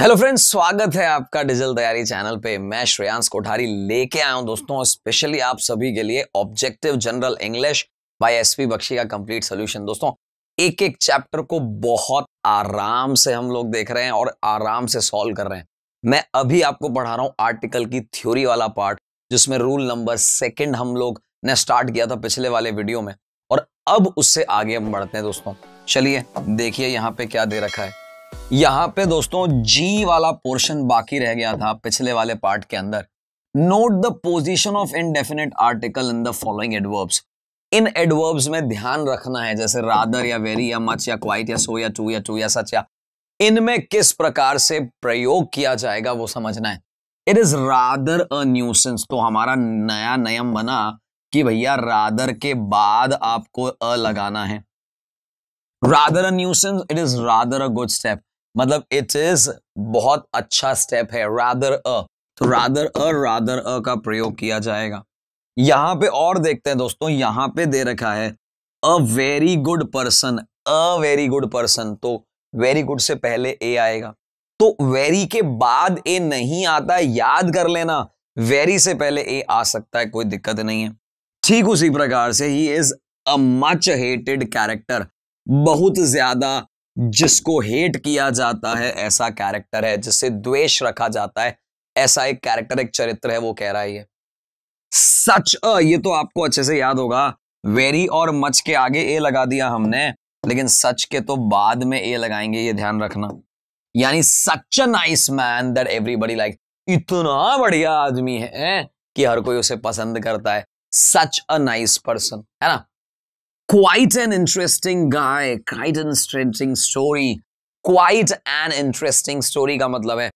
hello friends स्वागत है आपका डिजिटल तैयारी चैनल पे मैं श्रेयांश कोठारी लेके आया हूं दोस्तों स्पेशली आप सभी के लिए objective general English by SP Bakshi का कंप्लीट सोल्यूशन दोस्तों एक एक चैप्टर को बहुत आराम से हम लोग देख रहे हैं और आराम से सॉल्व कर रहे हैं मैं अभी आपको पढ़ा रहा हूँ आर्टिकल की थ्योरी वाला पार्ट जिसमें रूल नंबर सेकेंड हम लोग ने स्टार्ट किया था पिछले वाले वीडियो में और अब उससे आगे हम बढ़ते हैं दोस्तों चलिए देखिए यहाँ पे क्या दे रखा है यहां पे दोस्तों जी वाला पोर्शन बाकी रह गया था पिछले वाले पार्ट के अंदर note the position of indefinite article in the following adverbs इन एडवर्ब्स में ध्यान रखना है जैसे रादर या वेरी या मच या क्वाइट या सो या टू या टू या सच या इनमें किस प्रकार से प्रयोग किया जाएगा वो समझना है it is rather a nuisance तो हमारा नया नियम बना कि भैया रादर के बाद आपको अ लगाना है rather a nuisance it is rather a good step मतलब इट इज बहुत अच्छा स्टेप है रादर अ तो रादर अ रादर अ का प्रयोग किया जाएगा यहां पे और देखते हैं दोस्तों यहां पे दे रखा है a very good person a very good person तो वेरी गुड से पहले ए आएगा तो वेरी के बाद ए नहीं आता याद कर लेना वेरी से पहले ए आ सकता है कोई दिक्कत नहीं है ठीक उसी प्रकार से he is a much hated character बहुत ज्यादा जिसको हेट किया जाता है ऐसा कैरेक्टर है जिससे द्वेष रखा जाता है ऐसा एक कैरेक्टर एक चरित्र है वो कह रहा है सच अ ये तो आपको अच्छे से याद होगा वेरी और मच के आगे ए लगा दिया हमने लेकिन सच के तो बाद में ए लगाएंगे ये ध्यान रखना यानी such a nice man that everybody like इतना बढ़िया आदमी है कि हर कोई उसे पसंद करता है सच अ नाइस पर्सन है ना quite an interesting guy quite an interesting story quite an interesting story का मतलब है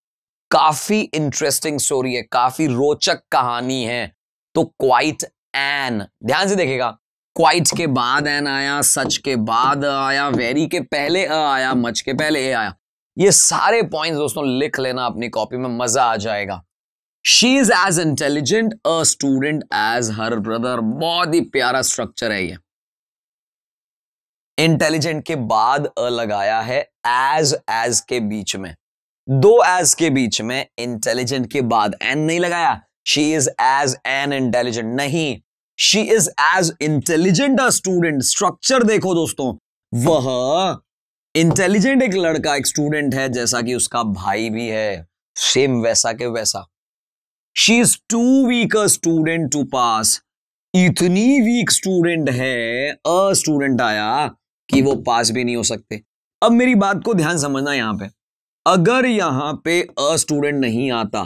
काफी इंटरेस्टिंग स्टोरी है काफी रोचक कहानी है तो क्वाइट एन ध्यान से देखेगा क्वाइट के बाद एन आया सच के बाद आया वेरी के पहले अ आया मच के पहले ए आया ये सारे पॉइंट्स दोस्तों लिख लेना अपनी कॉपी में मजा आ जाएगा she is as intelligent a student as her brother बहुत ही प्यारा स्ट्रक्चर है ये इंटेलिजेंट के बाद अ लगाया है एज एज के बीच में दो एज के बीच में इंटेलिजेंट के बाद एन नहीं लगाया she is as an intelligent नहीं she is as intelligent a student structure देखो दोस्तों वह इंटेलिजेंट एक लड़का एक स्टूडेंट है जैसा कि उसका भाई भी है सेम वैसा के वैसा she is too weak a student to pass इतनी वीक स्टूडेंट है अ स्टूडेंट आया कि वो पास भी नहीं हो सकते अब मेरी बात को ध्यान समझना यहाँ पे अगर यहां पे अ स्टूडेंट नहीं आता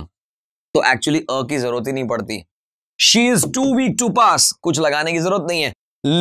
तो एक्चुअली अ की जरूरत ही नहीं पड़ती she is too weak to pass कुछ लगाने की जरूरत नहीं है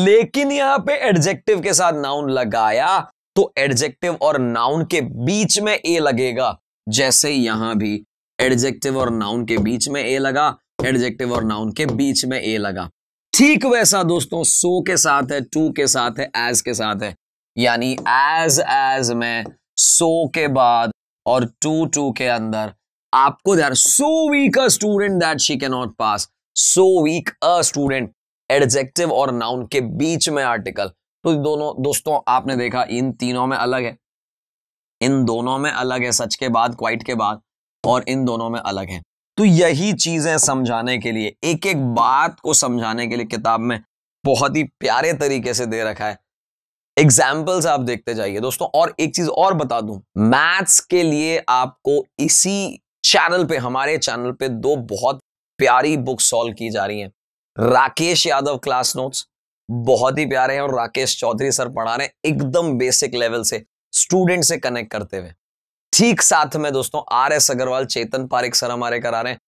लेकिन यहाँ पे एडजेक्टिव के साथ नाउन लगाया तो एडजेक्टिव और नाउन के बीच में ए लगेगा जैसे यहां भी एडजेक्टिव और नाउन के बीच में ए लगा एडजेक्टिव और नाउन के बीच में ए लगा ठीक वैसा दोस्तों सो के साथ है टू के साथ है एज के साथ है यानी एज एज में सो के बाद और टू टू के अंदर आपको ध्यान so weak a student that she can not pass so weak a student adjective और नाउन के बीच में आर्टिकल तो दोनों दोस्तों आपने देखा इन तीनों में अलग है इन दोनों में अलग है सच के बाद क्वाइट के बाद और इन दोनों में अलग है तो यही चीजें समझाने के लिए एक एक बात को समझाने के लिए किताब में बहुत ही प्यारे तरीके से दे रखा है एग्जाम्पल्स आप देखते जाइए दोस्तों और एक चीज और बता दूं मैथ्स के लिए आपको इसी चैनल पे हमारे चैनल पे दो बहुत प्यारी बुक सॉल्व की जा रही हैं राकेश यादव क्लास नोट्स बहुत ही प्यारे हैं और राकेश चौधरी सर पढ़ा रहे हैं एकदम बेसिक लेवल से स्टूडेंट से कनेक्ट करते हुए ठीक साथ में दोस्तों R S Agrawal Chetan Pareek sir हमारे करा रहे हैं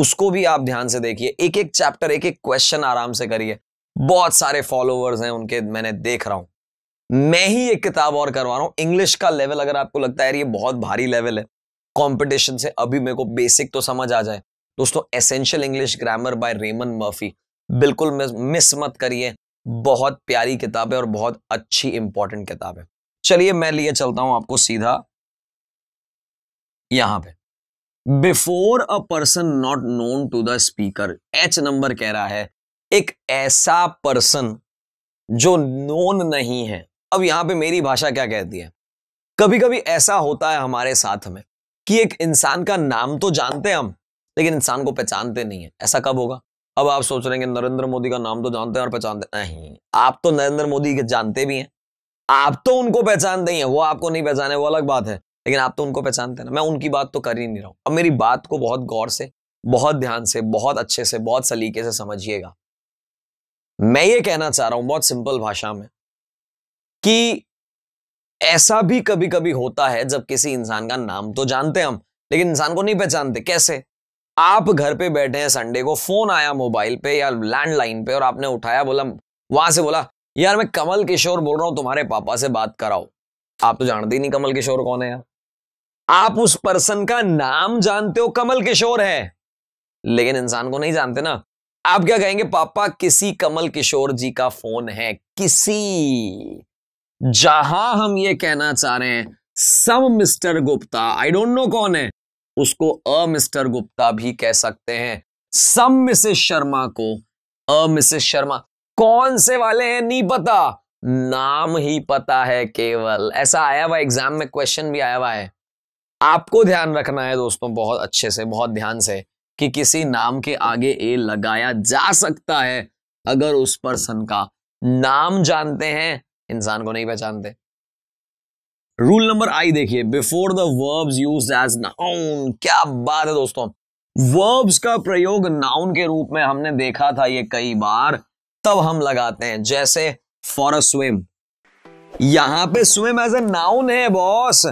उसको भी आप ध्यान से देखिए एक एक चैप्टर एक एक क्वेश्चन आराम से करिए बहुत सारे फॉलोअर्स हैं उनके मैंने देख रहा हूं मैं ही एक किताब और करवा रहा हूं इंग्लिश का लेवल अगर आपको लगता है ये बहुत भारी लेवल है कॉम्पिटिशन से अभी मेरे को बेसिक तो समझ आ जाए दोस्तों essential English grammar by Raymond Murphy बिल्कुल मिस मत करिए बहुत प्यारी किताब है और बहुत अच्छी इंपॉर्टेंट किताब है चलिए मैं लिए चलता हूं आपको सीधा यहां पे before a person not known to the speaker एच नंबर कह रहा है एक ऐसा पर्सन जो नोन नहीं है अब यहां पे मेरी भाषा क्या कहती है कभी कभी ऐसा होता है हमारे साथ में कि एक इंसान का नाम तो जानते हैं हम लेकिन इंसान को पहचानते नहीं है ऐसा कब होगा अब आप सोच रहे हैं नरेंद्र मोदी का नाम तो जानते हैं और पहचानते नहीं आप तो नरेंद्र मोदी के जानते भी हैं आप तो उनको पहचानते ही हैं वो आपको नहीं पहचाने वो अलग बात है लेकिन आप तो उनको पहचानते ना मैं उनकी बात तो कर ही नहीं रहा हूँ अब मेरी बात को बहुत गौर से बहुत ध्यान से बहुत अच्छे से बहुत सलीके से समझिएगा मैं ये कहना चाह रहा हूं बहुत सिंपल भाषा में कि ऐसा भी कभी कभी होता है जब किसी इंसान का नाम तो जानते हम लेकिन इंसान को नहीं पहचानते कैसे आप घर पे बैठे हैं संडे को फोन आया मोबाइल पे या लैंडलाइन पे और आपने उठाया बोला वहां से बोला यार मैं कमल किशोर बोल रहा हूँ तुम्हारे पापा से बात कराओ आप तो जानते ही नहीं कमल किशोर कौन है यार आप उस पर्सन का नाम जानते हो कमल किशोर है लेकिन इंसान को नहीं जानते ना आप क्या कहेंगे पापा किसी कमल किशोर जी का फोन है किसी जहां हम ये कहना चाह रहे हैं some mister Gupta I don't know कौन है उसको अ मिस्टर गुप्ता भी कह सकते हैं सम मिसेस शर्मा को अ मिसेस शर्मा कौन से वाले हैं नहीं पता नाम ही पता है केवल ऐसा आया हुआ एग्जाम में क्वेश्चन भी आया हुआ है आपको ध्यान रखना है दोस्तों बहुत अच्छे से बहुत ध्यान से कि किसी नाम के आगे ए लगाया जा सकता है अगर उस पर्सन का नाम जानते हैं इंसान को नहीं पहचानते रूल नंबर आई देखिए before the verbs use as noun क्या बात है दोस्तों वर्ब्स का प्रयोग नाउन के रूप में हमने देखा था ये कई बार तब हम लगाते हैं जैसे फॉर अ स्विम यहां पे स्विम एज ए नाउन है बॉस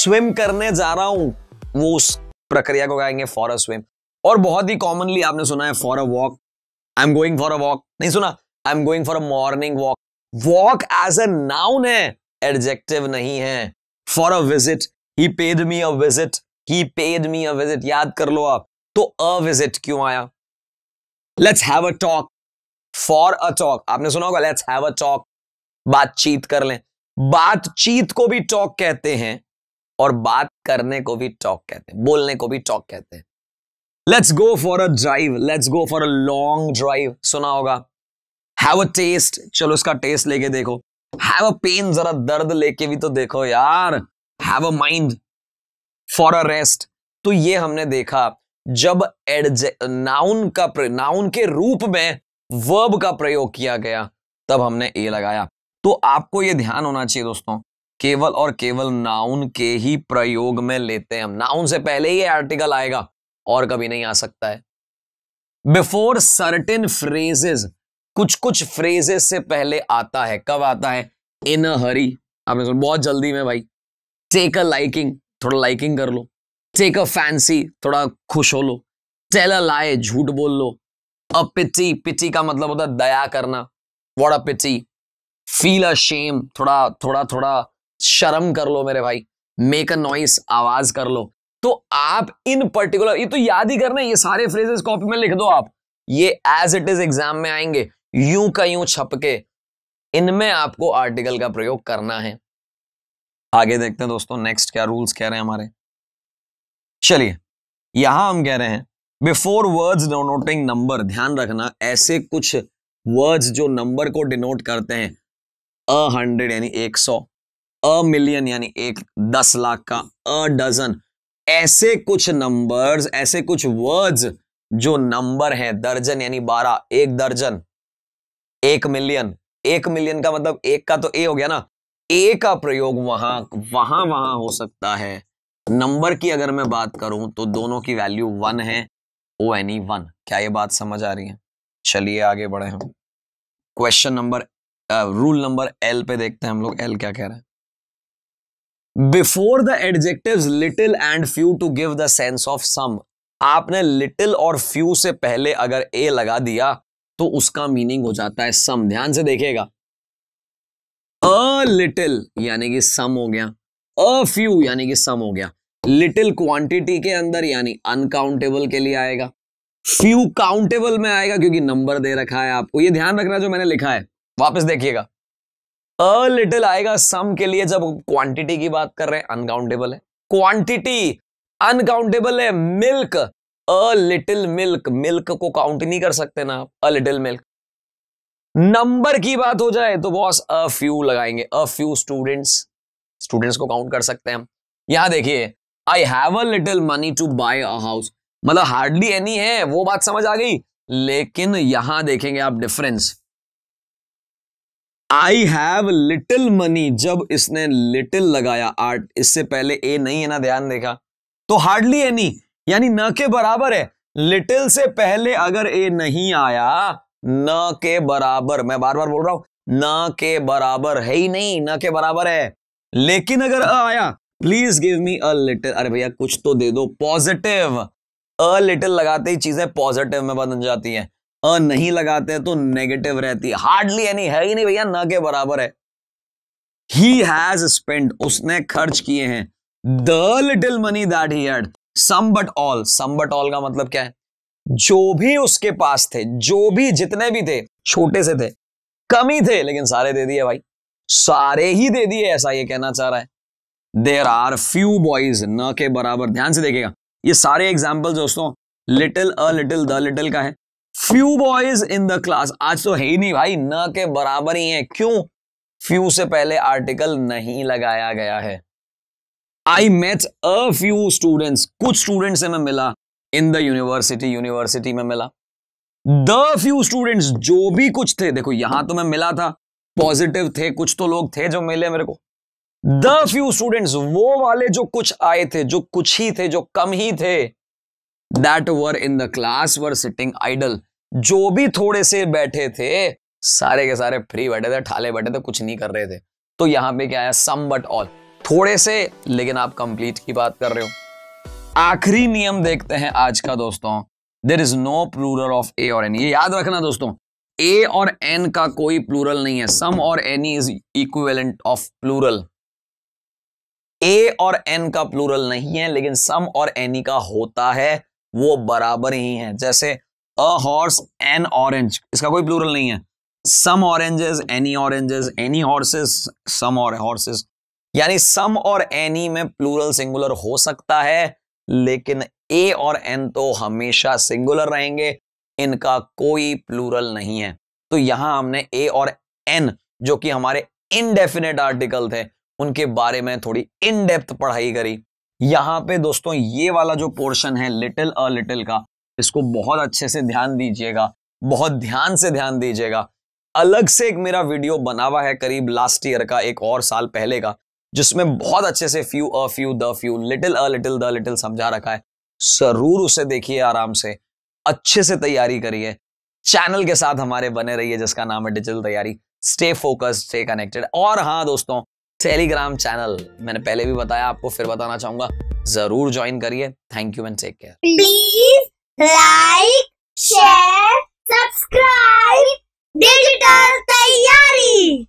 स्विम करने जा रहा हूं वो उस प्रक्रिया को कहेंगे फॉर अ स्विम और बहुत ही कॉमनली आपने सुना है for a walk I am going for a walk नहीं सुना I am going for a morning walk walk as a noun है एडजेक्टिव नहीं है for a visit he paid me a visit he paid me a visit याद कर लो आप तो अ विजिट क्यों आया let's have a talk for a talk आपने सुना होगा लेट्स हैव अ टॉक बातचीत कर लें बातचीत को भी टॉक कहते हैं और बात करने को भी टॉक कहते हैं बोलने को भी टॉक कहते हैं let's go for a drive let's go for a long drive सुना होगा हैव अ टेस्ट चलो उसका टेस्ट लेके देखो हैव अ पेन जरा दर्द लेके भी तो देखो यार have a mind for a rest तो ये हमने देखा जब एडजे नाउन का नाउन के रूप में वर्ब का प्रयोग किया गया तब हमने ए लगाया तो आपको यह ध्यान होना चाहिए दोस्तों केवल और केवल नाउन के ही प्रयोग में लेते हैं हम नाउन से पहले ही आर्टिकल आएगा और कभी नहीं आ सकता है बिफोर सर्टेन फ्रेजेस कुछ कुछ फ्रेजेस से पहले आता है कब आता है इन हरी आपने सुन बहुत जल्दी में भाई टेक अ लाइकिंग थोड़ा लाइकिंग कर लो टेक अ फैंसी थोड़ा खुश हो लो टेल अ लाए झूठ बोल लो अपिची पिची का मतलब होता है दया करना what a pity feel a shame थोड़ा थोड़ा थोड़ा शर्म कर लो मेरे भाई मेक अ नॉइस आवाज कर लो तो आप इन पर्टिकुलर ये तो याद ही करना ये सारे फ्रेजेस कॉपी में लिख दो आप ये एज इट इज एग्जाम में आएंगे यू का छप छपके इनमें आपको आर्टिकल का प्रयोग करना है आगे देखते हैं दोस्तों नेक्स्ट क्या रूल्स कह रहे हैं हमारे चलिए यहां हम कह रहे हैं बिफोर वर्ड्स डोनोटिंग नंबर ध्यान रखना ऐसे कुछ वर्ड्स जो नंबर को डिनोट करते हैं अ हंड्रेड यानी एक सौ अ मिलियन यानी एक दस लाख का अ डजन ऐसे कुछ नंबर्स ऐसे कुछ वर्ड्स जो नंबर हैं दर्जन यानी बारह एक दर्जन एक मिलियन एक मिलियन का मतलब एक का तो ए हो गया ना ए का प्रयोग वहां वहां वहां हो सकता है नंबर की अगर मैं बात करूं तो दोनों की वैल्यू वन है ओ एनी वन क्या ये बात समझ आ रही है चलिए आगे बढ़े हम question number rule number L पे देखते हैं हम लोग एल क्या कह रहे हैं before the adjective little and few to give the sense of some आपने लिटिल और फ्यू से पहले अगर ए लगा दिया तो उसका मीनिंग हो जाता है सम ध्यान से देखेगा अ लिटिल यानी कि सम हो गया अ फ्यू यानी कि सम हो गया लिटिल क्वांटिटी के अंदर यानी अनकाउंटेबल के लिए आएगा फ्यू काउंटेबल में आएगा क्योंकि नंबर दे रखा है आपको ये ध्यान रखना जो मैंने लिखा है वापस देखिएगा अ लिटिल आएगा सम के लिए जब क्वांटिटी की बात कर रहे हैं अनकाउंटेबल है क्वांटिटी अनकाउंटेबल है milk a little milk milk को काउंट नहीं कर सकते ना आप अ लिटिल मिल्क नंबर की बात हो जाए तो बॉस अ फ्यू लगाएंगे अ फ्यू स्टूडेंट्स स्टूडेंट्स को काउंट कर सकते हैं हम यहां देखिए I have a little money to buy a house मतलब हार्डली एनी है वो बात समझ आ गई लेकिन यहां देखेंगे आप difference I have little money जब इसने लिटिल लगाया आर्ट इससे पहले ए नहीं है ना ध्यान देखा तो हार्डली एनी यानी न के बराबर है लिटिल से पहले अगर ए नहीं आया न के बराबर मैं बार बार बोल रहा हूं न के बराबर है ही नहीं न के बराबर है लेकिन अगर आया please give me a little अरे भैया कुछ तो दे दो पॉजिटिव अ लिटिल लगाते ही चीजें पॉजिटिव में बदल जाती हैं अ नहीं लगाते तो नेगेटिव रहती है हार्डली एनी है ही नहीं भैया न के बराबर है ही हैज स्पेंड उसने खर्च किए हैं the little money that he had some but all some but all का मतलब क्या है जो भी उसके पास थे जो भी जितने भी थे छोटे से थे कम ही थे लेकिन सारे दे दिए भाई सारे ही दे दिए ऐसा ये कहना चाह रहा है देर आर फ्यू बॉयज न के बराबर ध्यान से देखेगा ये सारे एग्जाम्पल दोस्तों little a little the little का है few boys in the class आज तो है ही नहीं भाई न के बराबर ही है क्यों फ्यू से पहले आर्टिकल नहीं लगाया गया है I met a few students कुछ स्टूडेंट से मैं मिला इन द यूनिवर्सिटी यूनिवर्सिटी में मिला द फ्यू स्टूडेंट्स जो भी कुछ थे देखो यहां तो मैं मिला था पॉजिटिव थे कुछ तो लोग थे जो मिले मेरे को द फ्यू स्टूडेंट्स वो वाले जो कुछ आए थे जो कुछ ही थे जो कम ही थे that were in the class were sitting idle जो भी थोड़े से बैठे थे सारे के सारे फ्री बैठे थे ठाले बैठे थे कुछ नहीं कर रहे थे तो यहां पे क्या आया सम बट ऑल थोड़े से लेकिन आप कंप्लीट की बात कर रहे हो आखिरी नियम देखते हैं आज का दोस्तों there is no plural of a और एन ये याद रखना दोस्तों ए और एन का कोई प्लूरल नहीं है सम और any is equivalent of plural a और एन का प्लूरल नहीं है लेकिन सम और एनी का होता है वो बराबर ही है जैसे अ हॉर्स एन ऑरेंज इसका कोई प्लूरल नहीं है some oranges any oranges any horses some और हॉर्सेस यानी सम और एनी में प्लूरल सिंगुलर हो सकता है लेकिन ए और एन तो हमेशा सिंगुलर रहेंगे इनका कोई प्लूरल नहीं है तो यहां हमने ए और एन जो कि हमारे इनडेफिनेट आर्टिकल थे उनके बारे में थोड़ी इन डेप्थ पढ़ाई करी यहाँ पे दोस्तों ये वाला जो पोर्शन है लिटिल अ लिटिल का इसको बहुत अच्छे से ध्यान दीजिएगा बहुत ध्यान से ध्यान दीजिएगा अलग से एक मेरा वीडियो बना हुआ है करीब लास्ट ईयर का एक और साल पहले का जिसमें बहुत अच्छे से few a few the few little a little the little समझा रखा है जरूर उसे देखिए आराम से अच्छे से तैयारी करिए चैनल के साथ हमारे बने रहिए जिसका नाम है डिजिटल तैयारी स्टे फोकस स्टे कनेक्टेड और हाँ दोस्तों टेलीग्राम चैनल मैंने पहले भी बताया आपको फिर बताना चाहूंगा जरूर ज्वाइन करिए thank you and take care please like share subscribe digital तैयारी